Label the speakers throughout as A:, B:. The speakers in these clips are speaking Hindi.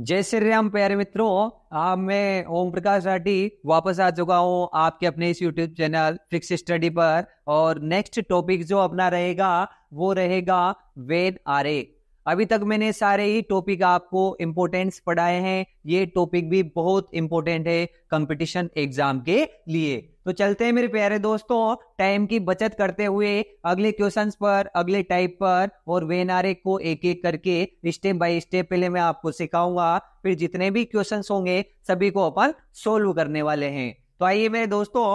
A: जय श्री राम प्यारे मित्रों आप मैं ओम प्रकाश राठी वापस आ चुका हूँ आपके अपने इस यूट्यूब चैनल फिक्स स्टडी पर और नेक्स्ट टॉपिक जो अपना रहेगा वो रहेगा वेद आरे अभी तक मैंने सारे ही टॉपिक आपको इम्पोर्टेंस पढ़ाए हैं ये टॉपिक भी बहुत इम्पोर्टेंट है कंपटीशन एग्जाम के लिए तो चलते हैं मेरे प्यारे दोस्तों टाइम की बचत करते हुए अगले क्वेश्चंस पर अगले टाइप पर और वेनारे को एक एक करके स्टेप बाय स्टेप पहले मैं आपको सिखाऊंगा फिर जितने भी क्वेश्चंस होंगे सभी को अपन सोल्व करने वाले हैं तो आइए मेरे दोस्तों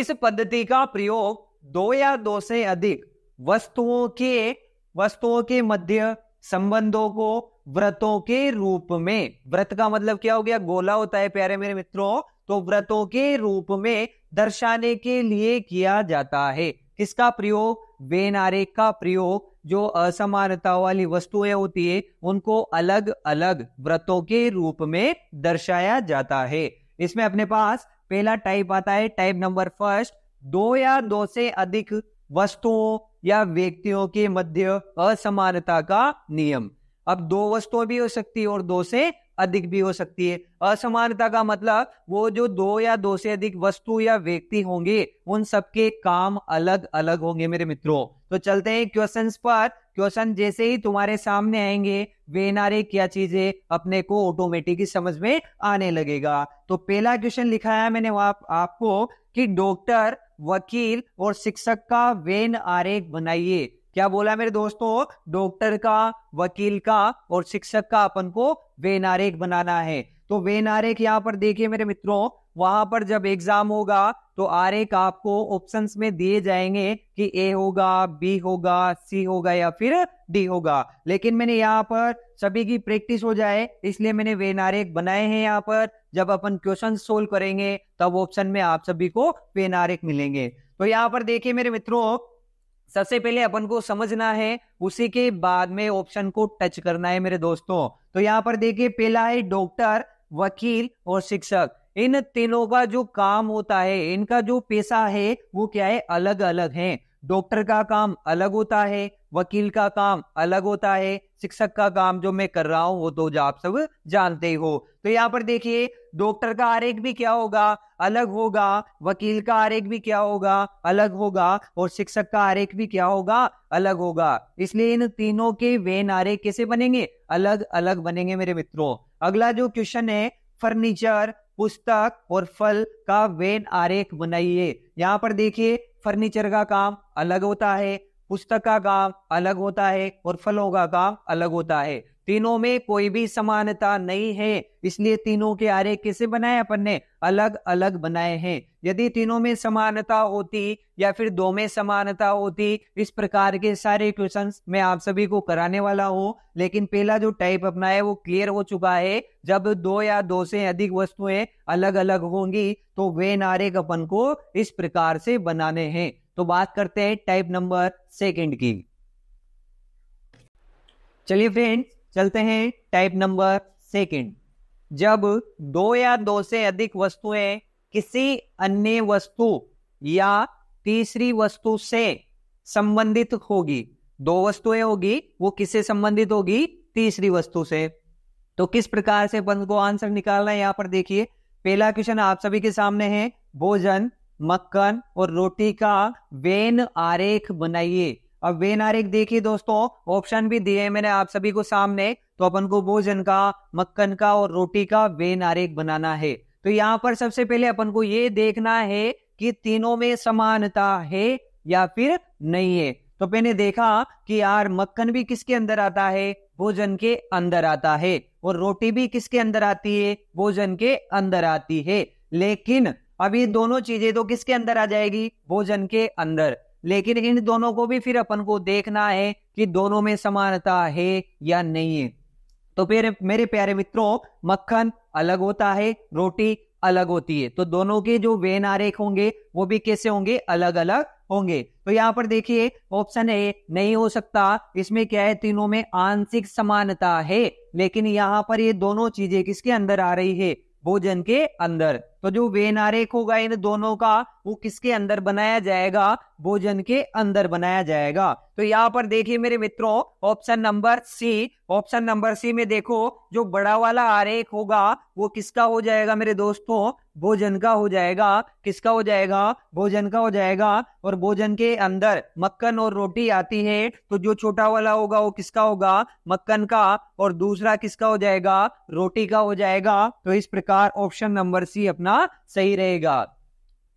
A: इस पद्धति का प्रयोग दो या दो से अधिक वस्तुओं के वस्तुओं के मध्य संबंधों को व्रतों के रूप में व्रत का मतलब क्या हो गया गोला होता है प्यारे मेरे मित्रों तो व्रतों के रूप में दर्शाने के लिए किया जाता है किसका प्रयोग वेनारेख का प्रयोग जो असमानता वाली वस्तुएं होती है उनको अलग अलग व्रतों के रूप में दर्शाया जाता है इसमें अपने पास पहला टाइप आता है टाइप नंबर फर्स्ट दो या दो से अधिक वस्तुओं या व्यक्तियों के मध्य असमानता का नियम अब दो वस्तुएं भी हो सकती है और दो से अधिक भी हो सकती है असमानता का मतलब वो जो दो या दो से अधिक वस्तु या व्यक्ति होंगे उन सबके काम अलग अलग होंगे मेरे मित्रों तो चलते हैं क्वेश्चंस पर क्वेश्चन जैसे ही तुम्हारे सामने आएंगे वे नारे क्या चीजें अपने को ऑटोमेटिक समझ में आने लगेगा तो पहला क्वेश्चन लिखाया मैंने आप, आपको कि डॉक्टर वकील और शिक्षक का वेन आरेख बनाइए क्या बोला मेरे दोस्तों डॉक्टर का वकील का और शिक्षक का अपन को वे आरेख बनाना है तो वे आरेख यहाँ पर देखिए मेरे मित्रों वहां पर जब एग्जाम होगा तो आरेख आपको ऑप्शंस में दिए जाएंगे कि ए होगा बी होगा सी होगा या फिर डी होगा लेकिन मैंने यहाँ पर सभी की प्रैक्टिस हो जाए इसलिए मैंने वे आरेख बनाए हैं यहाँ पर जब अपन क्वेश्चन सोल्व करेंगे तब ऑप्शन में आप सभी को वे आरेख मिलेंगे तो यहाँ पर देखिए मेरे मित्रों सबसे पहले अपन को समझना है उसी के बाद में ऑप्शन को टच करना है मेरे दोस्तों तो यहाँ पर देखिए पहला है डॉक्टर वकील और शिक्षक इन तीनों का जो काम होता है इनका जो पैसा है वो क्या है अलग अलग है डॉक्टर का काम अलग होता है वकील का काम अलग होता है शिक्षक का काम जो मैं कर रहा हूँ वो तो आप सब जानते हो तो यहाँ पर देखिए डॉक्टर का आरेख भी क्या होगा अलग होगा वकील का आरेख भी क्या होगा अलग होगा और शिक्षक का आरेख भी क्या होगा अलग होगा इसलिए इन तीनों के वेन आरेख कैसे बनेंगे अलग अलग बनेंगे मेरे मित्रों अगला जो क्वेश्चन है फर्नीचर पुस्तक और फल का वेन आरेख बनाइए यहाँ पर देखिए फर्नीचर का काम अलग होता है पुस्तक का काम अलग होता है और फलों का काम अलग होता है तीनों में कोई भी समानता नहीं है इसलिए तीनों के आरे कैसे बनाए अपन ने अलग अलग बनाए हैं यदि तीनों में समानता होती या फिर दो में समानता होती इस प्रकार के सारे क्वेश्चंस मैं आप सभी को कराने वाला हूँ लेकिन पहला जो टाइप अपना है वो क्लियर हो चुका है जब दो या दो से अधिक वस्तुएं अलग अलग होंगी तो वे नारे अपन को इस प्रकार से बनाने हैं तो बात करते हैं टाइप नंबर सेकंड की चलिए फ्रेंड्स चलते हैं टाइप नंबर सेकंड जब दो या दो से अधिक वस्तुएं किसी अन्य वस्तु या तीसरी वस्तु से संबंधित होगी दो वस्तुएं होगी वो किससे संबंधित होगी तीसरी वस्तु से तो किस प्रकार से बंद को आंसर निकालना है यहाँ पर देखिए पहला क्वेश्चन आप सभी के सामने है भोजन मक्खन और रोटी का वेन आरेख बनाइए अब वेन आरेख देखिए दोस्तों ऑप्शन भी दिए मैंने आप सभी को सामने तो अपन को भोजन का मक्खन का और रोटी का वेन आरेख बनाना है तो यहाँ पर सबसे पहले अपन को ये देखना है कि तीनों में समानता है या फिर नहीं है तो मैंने देखा कि यार मक्खन भी किसके अंदर आता है भोजन के अंदर आता है और रोटी भी किसके अंदर आती है भोजन के अंदर आती है लेकिन अब ये दोनों चीजें तो किसके अंदर आ जाएगी भोजन के अंदर लेकिन इन दोनों को भी फिर अपन को देखना है कि दोनों में समानता है या नहीं है तो फिर मेरे प्यारे मित्रों मक्खन अलग होता है रोटी अलग होती है तो दोनों के जो वेन आरेख होंगे वो भी कैसे होंगे अलग अलग होंगे तो यहाँ पर देखिए ऑप्शन ए नहीं हो सकता इसमें क्या है तीनों में आंशिक समानता है लेकिन यहाँ पर ये दोनों चीजें किसके अंदर आ रही है भोजन के अंदर तो जो वेन आरेख होगा इन दोनों का वो किसके अंदर बनाया जाएगा भोजन के अंदर बनाया जाएगा तो यहाँ पर देखिए मेरे मित्रों option number C option number C में देखो जो बड़ा वाला आरेख होगा वो किसका हो जाएगा मेरे दोस्तों भोजन का हो जाएगा किसका हो जाएगा भोजन का हो जाएगा और भोजन के अंदर मक्खन और रोटी आती है तो जो छोटा वाला होगा वो किसका होगा मक्खन का और दूसरा किसका हो जाएगा रोटी का हो जाएगा तो इस प्रकार ऑप्शन नंबर सी अपना करना सही रहेगा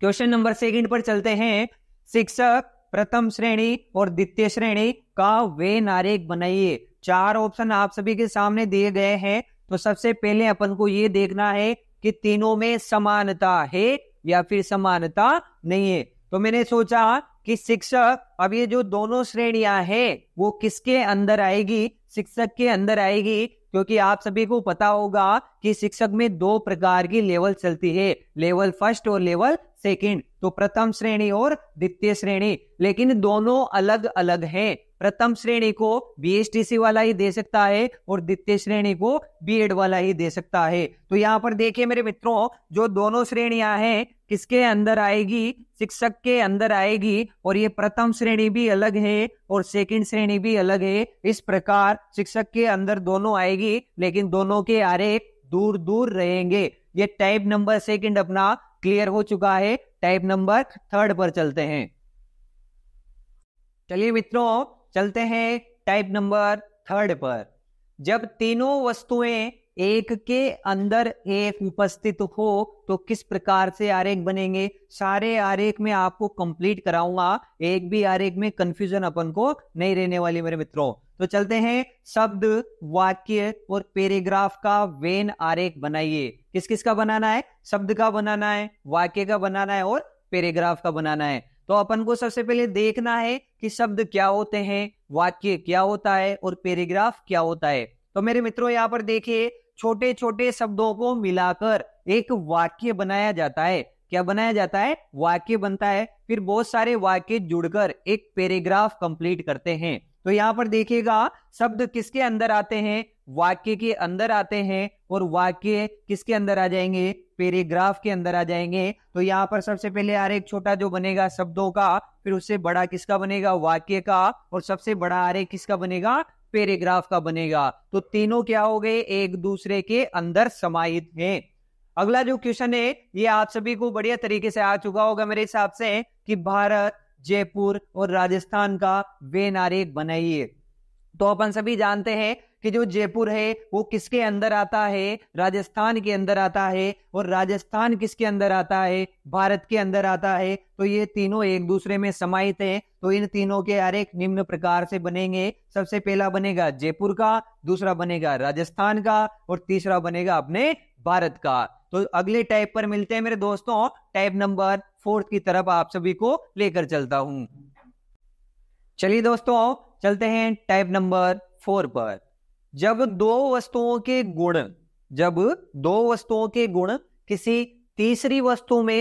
A: क्वेश्चन नंबर सेकंड पर चलते हैं शिक्षक प्रथम श्रेणी और द्वितीय श्रेणी का वे नारेख बनाइए चार ऑप्शन आप सभी के सामने दिए गए हैं तो सबसे पहले अपन को ये देखना है कि तीनों में समानता है या फिर समानता नहीं है तो मैंने सोचा कि शिक्षक अब ये जो दोनों श्रेणियां है वो किसके अंदर आएगी शिक्षक के अंदर आएगी क्योंकि आप सभी को पता होगा कि शिक्षक में दो प्रकार की लेवल चलती है लेवल फर्स्ट और लेवल सेकंड तो प्रथम श्रेणी और द्वितीय श्रेणी लेकिन दोनों अलग अलग हैं प्रथम श्रेणी को बीएसटीसी वाला ही दे सकता है और द्वितीय श्रेणी को बीएड वाला ही दे सकता है तो यहाँ पर देखिए मेरे मित्रों जो दोनों श्रेणियां हैं किसके अंदर आएगी शिक्षक के अंदर आएगी और ये प्रथम श्रेणी भी अलग है और सेकंड श्रेणी भी अलग है इस प्रकार शिक्षक के अंदर दोनों आएगी लेकिन दोनों के आरे दूर दूर रहेंगे ये टाइप नंबर सेकंड अपना क्लियर हो चुका है टाइप नंबर थर्ड पर चलते हैं चलिए मित्रों चलते हैं टाइप नंबर थर्ड पर जब तीनों वस्तुएं एक के अंदर एक उपस्थित हो तो किस प्रकार से आरेख बनेंगे सारे आरेख में आपको कंप्लीट कराऊंगा एक भी आरेख में कंफ्यूजन अपन को नहीं रहने वाली मेरे मित्रों तो चलते हैं शब्द वाक्य और पेरेग्राफ का वेन आरेख बनाइए किस किस का बनाना है शब्द का बनाना है वाक्य का बनाना है और पेरेग्राफ का बनाना है तो अपन को सबसे पहले देखना है कि शब्द क्या होते हैं वाक्य क्या होता है और पैराग्राफ क्या होता है तो मेरे मित्रों यहाँ पर देखिए छोटे छोटे शब्दों को मिलाकर एक वाक्य बनाया जाता है क्या बनाया जाता है वाक्य बनता है फिर बहुत सारे वाक्य जुड़कर एक पैराग्राफ कंप्लीट करते हैं तो यहाँ पर देखिएगा शब्द किसके अंदर आते हैं वाक्य के अंदर आते हैं और वाक्य किसके अंदर आ जाएंगे पेरेग्राफ के अंदर आ जाएंगे तो यहाँ पर सबसे पहले आर एक छोटा जो बनेगा शब्दों का फिर उससे बड़ा किसका बनेगा वाक्य का और सबसे बड़ा आर एक किसका बनेगा पेरेग्राफ का बनेगा तो तीनों क्या हो गए एक दूसरे के अंदर समाहित हैं अगला जो क्वेश्चन है ये आप सभी को बढ़िया तरीके से आ चुका होगा मेरे हिसाब से कि भारत जयपुर और राजस्थान का वेन नारे बनाइए तो अपन सभी जानते हैं कि जो जयपुर है वो किसके अंदर आता है राजस्थान के अंदर आता है और राजस्थान किसके अंदर आता है भारत के अंदर आता है तो ये तीनों एक दूसरे में समाहित हैं तो इन तीनों के एक निम्न प्रकार से बनेंगे सबसे पहला बनेगा जयपुर का दूसरा बनेगा राजस्थान का और तीसरा बनेगा अपने भारत का तो अगले टाइप पर मिलते हैं मेरे दोस्तों टाइप नंबर फोर्थ की तरफ आप सभी को लेकर चलता हूं चलिए दोस्तों चलते हैं टाइप नंबर फोर पर जब दो वस्तुओं के गुण जब दो वस्तुओं के गुण किसी तीसरी वस्तु में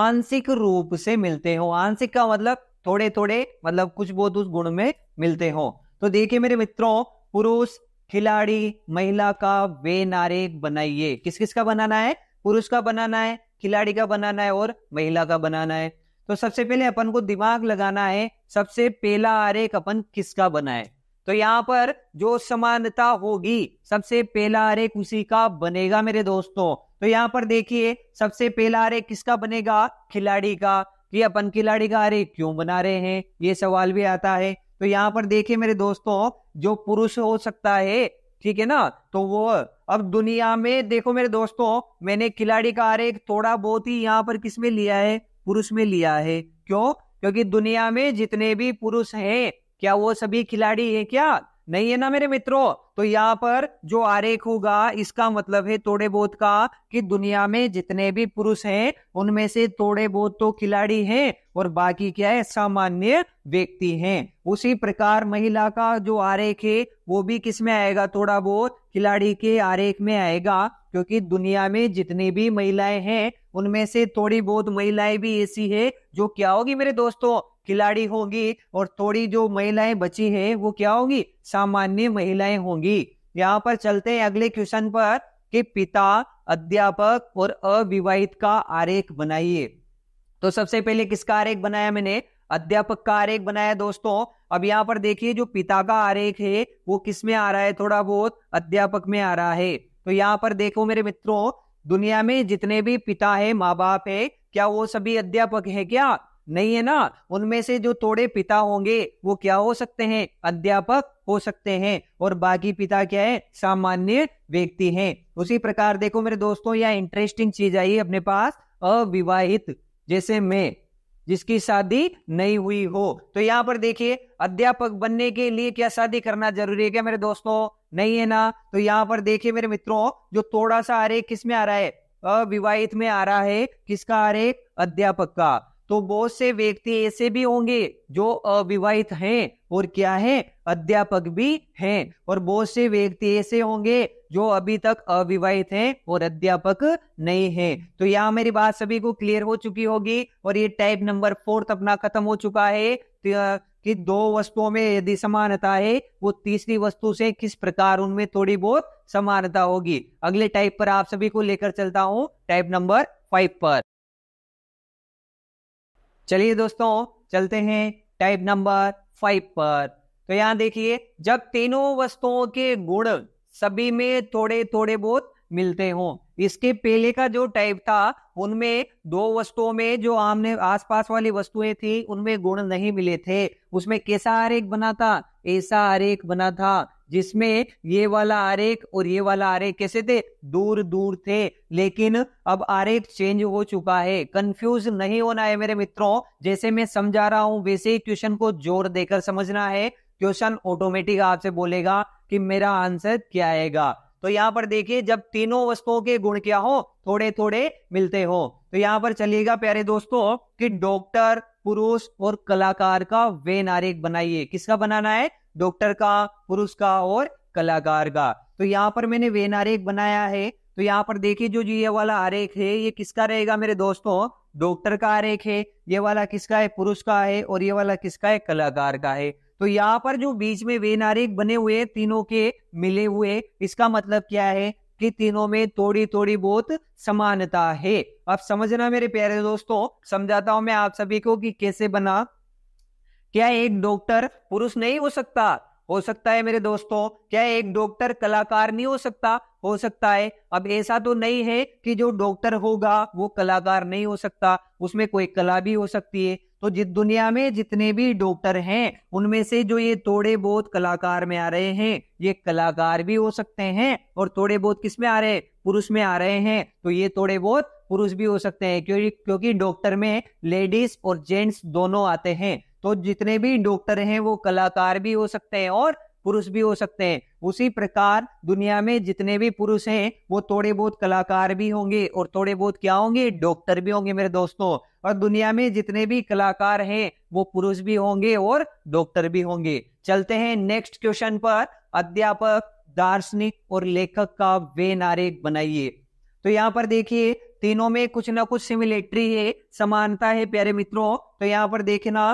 A: आंशिक रूप से मिलते हो आंशिक का मतलब थोड़े थोड़े मतलब कुछ बहुत उस गुण में मिलते हो तो देखिए मेरे मित्रों पुरुष खिलाड़ी महिला का वे नारे बनाइए किस किस का बनाना है पुरुष का बनाना है खिलाड़ी का बनाना है और महिला का बनाना है तो सबसे पहले अपन को दिमाग लगाना है सबसे पहला आरेख अपन किसका बनाए तो यहाँ पर जो समानता होगी सबसे पहला आरेख उसी का बनेगा मेरे दोस्तों तो यहाँ पर देखिए सबसे पहला आरेख किसका बनेगा खिलाड़ी का कि अपन खिलाड़ी का आरेख क्यों बना रहे हैं ये सवाल भी आता है तो यहाँ पर देखिए मेरे दोस्तों जो पुरुष हो सकता है ठीक है ना तो वो अब दुनिया में देखो मेरे दोस्तों मैंने खिलाड़ी का आरेख थोड़ा बहुत ही यहाँ पर किसमें लिया है पुरुष में लिया है क्यों क्योंकि दुनिया में जितने भी पुरुष हैं क्या वो सभी खिलाड़ी हैं क्या नहीं है ना मेरे मित्रों तो यहाँ पर जो आरेख होगा इसका मतलब है थोड़े बहुत का कि दुनिया में जितने भी पुरुष हैं उनमें से थोड़े बहुत तो खिलाड़ी हैं और बाकी क्या है सामान्य व्यक्ति हैं उसी प्रकार महिला का जो आरेख है वो भी किसमें आएगा थोड़ा बहुत खिलाड़ी के आरेख में आएगा क्योंकि दुनिया में जितनी भी महिलाएं हैं उनमें से थोड़ी बहुत महिलाएं भी ऐसी है जो क्या होगी मेरे दोस्तों खिलाड़ी होगी और थोड़ी जो महिलाएं बची है वो क्या होगी सामान्य महिलाएं होंगी यहाँ पर चलते हैं अगले क्वेश्चन पर कि पिता अध्यापक और अविवाहित का आरेख बनाइए तो सबसे पहले किसका आरेख बनाया मैंने अध्यापक का आरेख बनाया दोस्तों अब यहाँ पर देखिए जो पिता का आरेख है वो किस में आ रहा है थोड़ा बहुत अध्यापक में आ रहा है तो यहाँ पर देखो मेरे मित्रों दुनिया में जितने भी पिता है माँ बाप है क्या वो सभी अध्यापक है क्या नहीं है ना उनमें से जो थोड़े पिता होंगे वो क्या हो सकते हैं अध्यापक हो सकते हैं और बाकी पिता क्या है सामान्य व्यक्ति हैं उसी प्रकार देखो मेरे दोस्तों यह इंटरेस्टिंग चीज आई अपने पास अविवाहित जैसे मैं जिसकी शादी नहीं हुई हो तो यहाँ पर देखिए अध्यापक बनने के लिए क्या शादी करना जरूरी है क्या मेरे दोस्तों नहीं है ना तो यहाँ पर देखिए मेरे मित्रों जो थोड़ा सा आरेख किस में आ रहा है अविवाहित में आ रहा है किसका रहे अध्यापक का तो बहुत से व्यक्ति ऐसे भी होंगे जो अविवाहित हैं और क्या है अध्यापक भी हैं और बहुत से व्यक्ति ऐसे होंगे जो अभी तक अविवाहित हैं और अध्यापक नहीं हैं तो यहाँ मेरी बात सभी को क्लियर हो चुकी होगी और ये टाइप नंबर फोर्थ अपना खत्म हो चुका है तो कि दो वस्तुओं में यदि समानता है वो तीसरी वस्तु से किस प्रकार उनमें थोड़ी बहुत समानता होगी अगले टाइप पर आप सभी को लेकर चलता हूं टाइप नंबर फाइव पर चलिए दोस्तों चलते हैं टाइप नंबर फाइव पर तो यहां देखिए जब तीनों वस्तुओं के गुण सभी में थोड़े थोड़े बहुत मिलते हों इसके पहले का जो टाइप था उनमें दो वस्तुओं में जो आमने आसपास वाली वस्तुएं थी उनमें गुण नहीं मिले थे उसमें कैसा आरेख बना था ऐसा आरेख बना था जिसमें ये वाला आरेख और ये वाला आरेख कैसे थे दूर दूर थे लेकिन अब आरेख चेंज हो चुका है कंफ्यूज नहीं होना है मेरे मित्रों जैसे मैं समझा रहा हूं वैसे ही क्वेश्चन को जोर देकर समझना है क्वेश्चन ऑटोमेटिक आपसे बोलेगा कि मेरा आंसर क्या आएगा तो यहाँ पर देखिए जब तीनों वस्तुओं के गुण क्या हो थोड़े थोड़े मिलते हो तो यहाँ पर चलिएगा प्यारे दोस्तों कि डॉक्टर पुरुष और कलाकार का वे नारेख बनाइए किसका बनाना है डॉक्टर का पुरुष का और कलाकार का तो यहाँ पर मैंने वे नारेख बनाया है तो यहाँ पर देखिए जो ये वाला आरेख है ये किसका रहेगा मेरे दोस्तों डॉक्टर का आरेख है ये वाला किसका है पुरुष का है और ये वाला किसका है कलाकार का है तो यहाँ पर जो बीच में नारिक बने हुए तीनों के मिले हुए इसका मतलब क्या है कि तीनों में थोड़ी थोड़ी बहुत समानता है अब समझना मेरे प्यारे दोस्तों समझाता हूं मैं आप सभी को कि कैसे बना क्या एक डॉक्टर पुरुष नहीं हो सकता हो सकता है मेरे दोस्तों क्या एक डॉक्टर कलाकार नहीं हो सकता हो सकता है अब ऐसा तो नहीं है कि जो डॉक्टर होगा वो कलाकार नहीं हो सकता उसमें कोई कला भी हो सकती है तो जिस दुनिया में जितने भी डॉक्टर हैं उनमें से जो ये थोड़े बहुत कलाकार में आ रहे हैं ये कलाकार भी हो सकते हैं और थोड़े बहुत किस में आ रहे हैं पुरुष में आ रहे हैं तो ये थोड़े बहुत पुरुष भी हो सकते हैं क्योंकि क्योंकि डॉक्टर में लेडीज और जेंट्स दोनों आते हैं तो जितने भी डॉक्टर हैं वो कलाकार भी हो सकते हैं और पुरुष भी हो सकते हैं उसी प्रकार दुनिया में जितने भी पुरुष हैं वो थोड़े बहुत कलाकार भी होंगे और थोड़े बहुत क्या होंगे डॉक्टर भी होंगे मेरे दोस्तों और दुनिया में जितने भी कलाकार हैं वो पुरुष भी होंगे और डॉक्टर भी होंगे चलते हैं नेक्स्ट क्वेश्चन पर अध्यापक दार्शनिक और लेखक का वे नारे बनाइए तो यहाँ पर देखिए तीनों में कुछ ना कुछ सिमिलेटरी है समानता है प्यारे मित्रों तो यहाँ पर देखना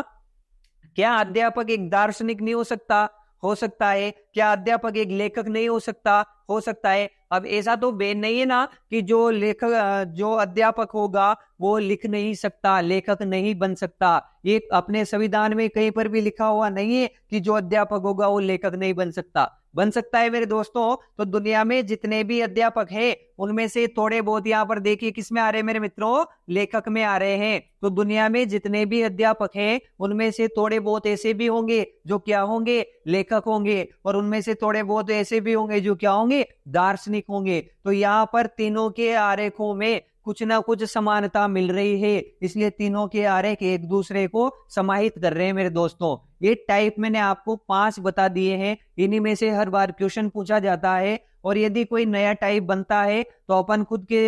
A: क्या अध्यापक एक दार्शनिक नहीं हो सकता हो सकता है क्या अध्यापक एक लेखक नहीं हो सकता हो सकता है अब ऐसा तो वे नहीं है ना कि जो लेखक जो अध्यापक होगा वो लिख नहीं सकता लेखक नहीं बन सकता ये अपने संविधान में कहीं पर भी लिखा हुआ नहीं है कि जो अध्यापक होगा वो लेखक नहीं बन सकता बन सकता है मेरे दोस्तों तो दुनिया में जितने भी अध्यापक हैं उनमें से थोड़े बहुत यहाँ पर देखिए किस में आ रहे हैं मेरे मित्रों लेखक में आ रहे हैं तो दुनिया में जितने भी अध्यापक हैं उनमें से थोड़े बहुत ऐसे भी होंगे जो क्या होंगे लेखक होंगे और उनमें से थोड़े बहुत ऐसे भी होंगे जो क्या होंगे दार्शनिक ठीक होंगे तो यहाँ पर तीनों के आरेखों में कुछ ना कुछ समानता मिल रही है इसलिए तीनों के आरेख एक दूसरे को समाहित कर रहे हैं मेरे दोस्तों ये टाइप मैंने आपको पांच बता दिए हैं इन्हीं में से हर बार क्वेश्चन पूछा जाता है और यदि कोई नया टाइप बनता है तो अपन खुद के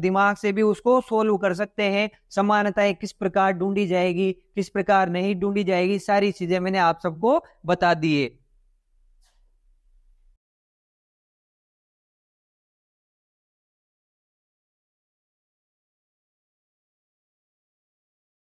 A: दिमाग से भी उसको सोल्व कर सकते हैं समानताएं किस प्रकार ढूंढी जाएगी किस प्रकार नहीं ढूंढी जाएगी सारी चीजें मैंने आप सबको बता दी है